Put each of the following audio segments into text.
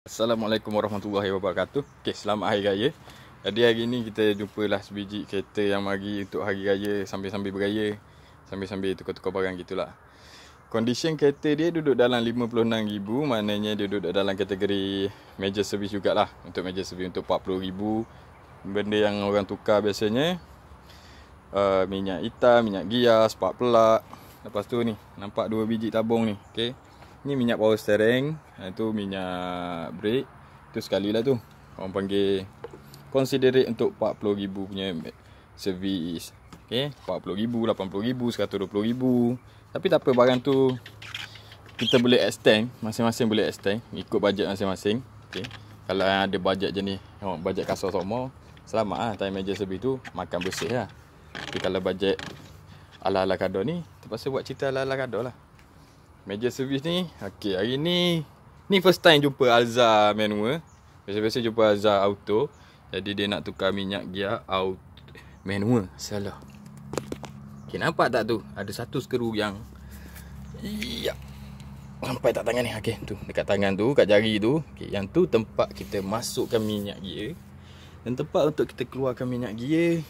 Assalamualaikum warahmatullahi wabarakatuh okay, Selamat hari raya Jadi hari ni kita jumpalah sebiji kereta yang mari untuk hari raya Sambil-sambil beraya Sambil-sambil tukar-tukar barang gitulah. Condition kereta dia duduk dalam RM56,000 Maknanya dia duduk dalam kategori major service jugalah Untuk major service untuk RM40,000 Benda yang orang tukar biasanya uh, Minyak hitam, minyak gias, spark pelak Lepas tu ni, nampak dua biji tabung ni Okay Ni minyak power steering ha, Itu minyak brake Itu sekali lah tu Orang panggil Considerate untuk RM40,000 punya service Okay RM40,000, RM80,000, RM120,000 Tapi tak apa barang tu Kita boleh extend Masing-masing boleh extend Ikut bajet masing-masing Okay Kalau ada bajet jenis oh, Bajet kasar sama Selamat lah Time major service tu Makan bersih lah Tapi kalau bajet Ala-ala kadar ni Terpaksa buat cerita ala-ala kadar lah meja servis ni Okay, hari ni Ni first time jumpa Alza manual Biasa-biasa jumpa Alza auto Jadi dia nak tukar minyak gear auto Manual, salah Okay, nampak tak tu? Ada satu skru yang Iya Sampai tak tangan ni Okay, tu Dekat tangan tu, kat jari tu okay, Yang tu tempat kita masukkan minyak gear Dan tempat untuk kita keluarkan minyak gear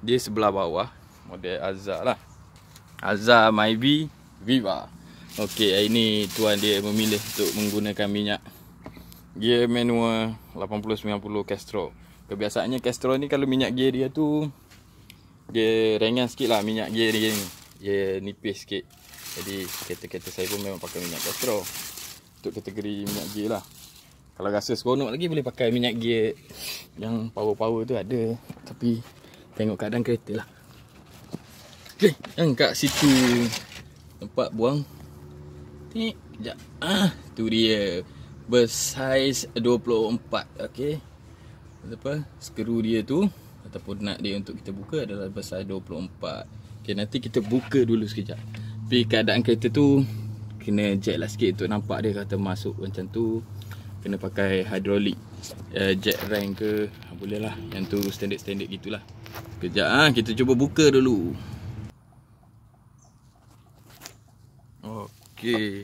Dia sebelah bawah Model Alza lah Azhar Myvi Viva. Okey, hari ni tuan dia memilih untuk menggunakan minyak gear manual 80-90 Castro. Kebiasaannya Castro ni kalau minyak gear dia tu dia rengan sikit lah minyak gear dia ni. Dia nipis sikit. Jadi kereta-kereta saya pun memang pakai minyak Castro. Untuk kategori minyak gear lah. Kalau rasa seronok lagi boleh pakai minyak gear yang power-power tu ada. Tapi tengok keadaan kereta lah. Okey, yang kat situ tempat buang ni kejap. Ah, tu dia. Bersaiz 24, okey. Apa? Skru dia tu ataupun nak dia untuk kita buka adalah bersaiz 24. Okey, nanti kita buka dulu sekejap. Tapi keadaan kereta tu kena jack lah sikit untuk nampak dia kata masuk macam tu. Kena pakai hidrolik uh, eh, jack rank ke. Ha, boleh lah. Yang tu standard-standard gitulah. Kejap ah, ha? kita cuba buka dulu. Okey.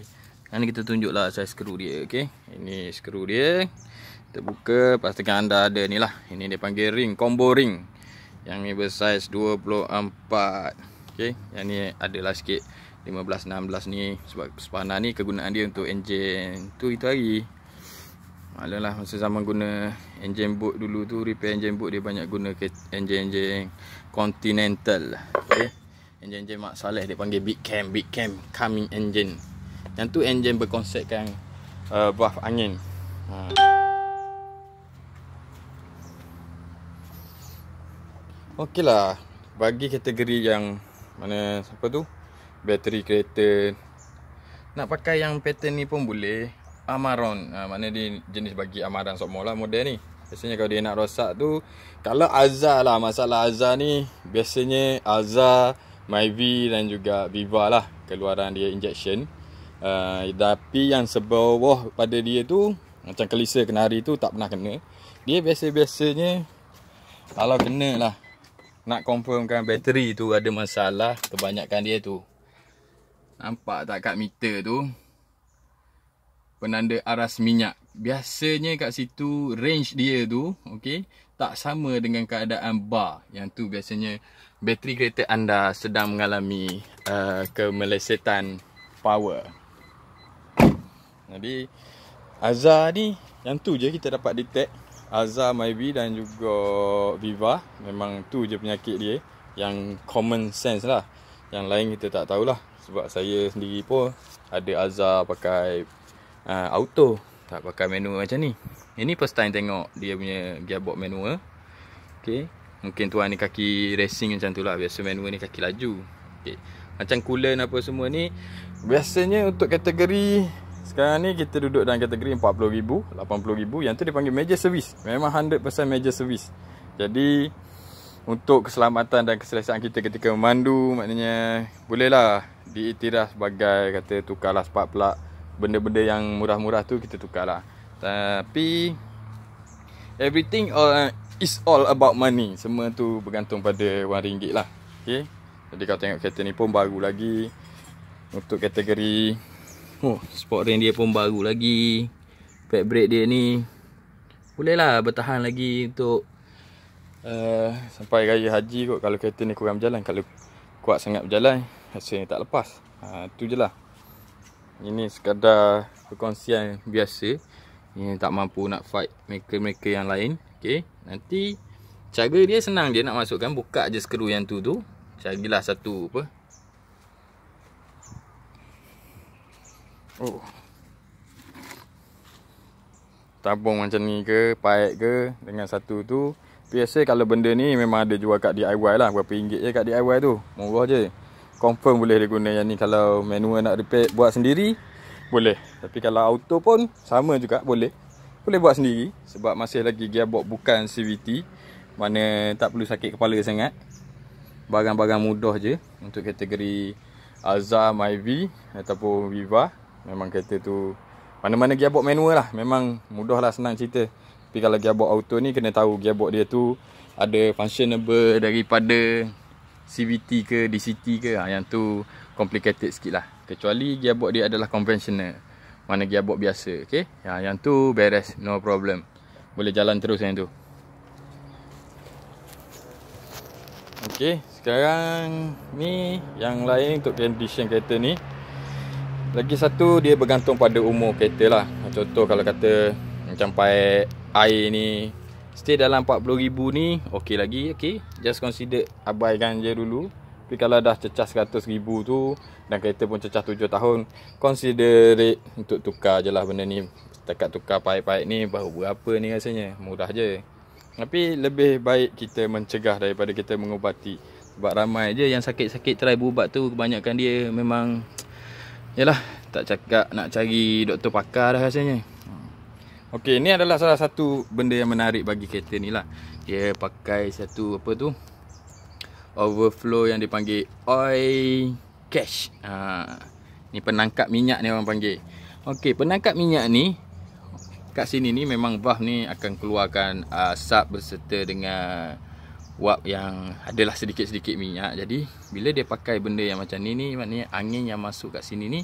Ini kita tunjuklah saiz skru dia, okey. Ini skru dia. Kita buka, pastikan anda ada ni lah. Ini dia panggil ring, combo ring. Yang ni bersaiz 24. Okey. Yang ni ada lah sikit 15 16 ni sebab spana ni kegunaan dia untuk enjin tu itu hari. Malalah masa zaman guna enjin boot dulu tu repair enjin boot dia banyak guna enjin-enjin Continental. Okey. Enjin-enjin Mak Saleh dia panggil Big Cam, Big Cam coming engine. Yang tu enjin berkonsepkan uh, buah angin. Ha. Okey lah. Bagi kategori yang mana apa tu? Bateri kereta. Nak pakai yang pattern ni pun boleh. Amaron. Ha, mana di jenis bagi Amaran semua lah model ni. Biasanya kalau dia nak rosak tu. Kalau Azar lah. Masalah Azar ni. Biasanya Azar, Myvi dan juga Viva lah. Keluaran dia injection uh, ah, Dapi yang sebawah pada dia tu Macam kelisa kenari tu tak pernah kena Dia biasa-biasanya Kalau kena lah Nak confirmkan bateri tu ada masalah Kebanyakan dia tu Nampak tak kat meter tu Penanda aras minyak Biasanya kat situ range dia tu okay, Tak sama dengan keadaan bar Yang tu biasanya Bateri kereta anda sedang mengalami uh, Kemelesetan power jadi Azhar ni Yang tu je kita dapat detect Azhar, Maibi dan juga Viva Memang tu je penyakit dia Yang common sense lah Yang lain kita tak tahulah Sebab saya sendiri pun Ada Azar pakai uh, Auto Tak pakai manual macam ni Ini first time tengok Dia punya gearbox manual Okay Mungkin tuan ni kaki racing macam tu lah Biasa manual ni kaki laju okay. Macam coolant apa semua ni Biasanya untuk kategori sekarang ni kita duduk dalam kategori RM40,000, RM80,000 Yang tu dipanggil major service Memang 100% major service Jadi untuk keselamatan dan keselesaan kita ketika memandu Maknanya bolehlah diiktiraf sebagai kata tukarlah sepat pelak Benda-benda yang murah-murah tu kita tukarlah Tapi Everything all, eh, is all about money Semua tu bergantung pada wang ringgit lah okay? Jadi kalau tengok kereta ni pun baru lagi Untuk kategori Oh, sport ring dia pun baru lagi. Fabric dia ni boleh lah bertahan lagi untuk uh, sampai raya haji kot kalau kereta ni kurang berjalan kalau kuat sangat berjalan rasanya tak lepas. Ha tu jelah. Ini sekadar perkongsian biasa. Ini tak mampu nak fight mereka-mereka yang lain. Okey, nanti cara dia senang je nak masukkan buka je skru yang tu tu. lah satu apa Oh. Tabung macam ni ke, paik ke dengan satu tu. Biasa kalau benda ni memang ada jual kat DIY lah. Berapa ringgit je kat DIY tu. Murah je. Confirm boleh dia guna yang ni kalau manual nak repair buat sendiri. Boleh. Tapi kalau auto pun sama juga boleh. Boleh buat sendiri sebab masih lagi gearbox bukan CVT. Mana tak perlu sakit kepala sangat. Barang-barang mudah je untuk kategori Azam, Ivy ataupun Viva. Memang kereta tu Mana-mana gearbox manual lah Memang mudah lah senang cerita Tapi kalau gearbox auto ni Kena tahu gearbox dia tu Ada functionable daripada CVT ke DCT ke ha, Yang tu complicated sikit lah Kecuali gearbox dia adalah conventional Mana gearbox biasa okay? Ha, yang tu beres no problem Boleh jalan terus yang tu Okay, sekarang ni yang lain untuk condition kereta ni lagi satu dia bergantung pada umur kereta lah Contoh kalau kata macam pai air ni Stay dalam RM40,000 ni Okay lagi okay. Just consider abaikan je dulu Tapi kalau dah cecah RM100,000 tu Dan kereta pun cecah 7 tahun Consider it untuk tukar je lah benda ni Setakat tukar paik-paik ni Baru berapa ni rasanya mudah je Tapi lebih baik kita mencegah daripada kita mengubati Sebab ramai je yang sakit-sakit try berubat tu Kebanyakan dia memang Yalah, tak cakap nak cari doktor pakar dah rasanya. Okey, ini adalah salah satu benda yang menarik bagi kereta ni lah. Dia pakai satu apa tu? Overflow yang dipanggil oil cache. Ha. Ni penangkap minyak ni orang panggil. Okey, penangkap minyak ni kat sini ni memang valve ni akan keluarkan uh, berserta dengan wap yang adalah sedikit-sedikit minyak jadi bila dia pakai benda yang macam ni ni maknanya angin yang masuk kat sini ni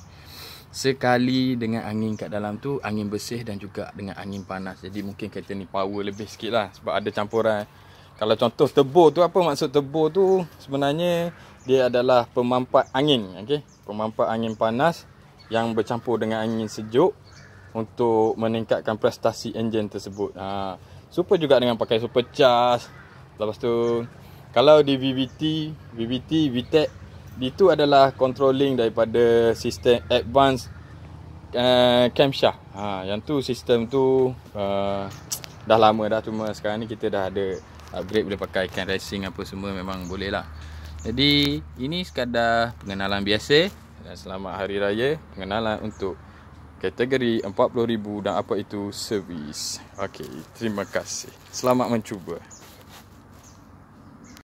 sekali dengan angin kat dalam tu angin bersih dan juga dengan angin panas jadi mungkin kereta ni power lebih sikit lah sebab ada campuran kalau contoh turbo tu apa maksud turbo tu sebenarnya dia adalah pemampat angin okay? pemampat angin panas yang bercampur dengan angin sejuk untuk meningkatkan prestasi enjin tersebut ha. super juga dengan pakai supercharge Lepas tu kalau di VVT, VVT, VTEC itu adalah controlling daripada sistem advanced uh, eh, camshaft. Ha, yang tu sistem tu uh, dah lama dah cuma sekarang ni kita dah ada upgrade boleh pakai can racing apa semua memang boleh lah. Jadi ini sekadar pengenalan biasa dan selamat hari raya pengenalan untuk kategori 40000 dan apa itu servis. Okay, terima kasih. Selamat mencuba.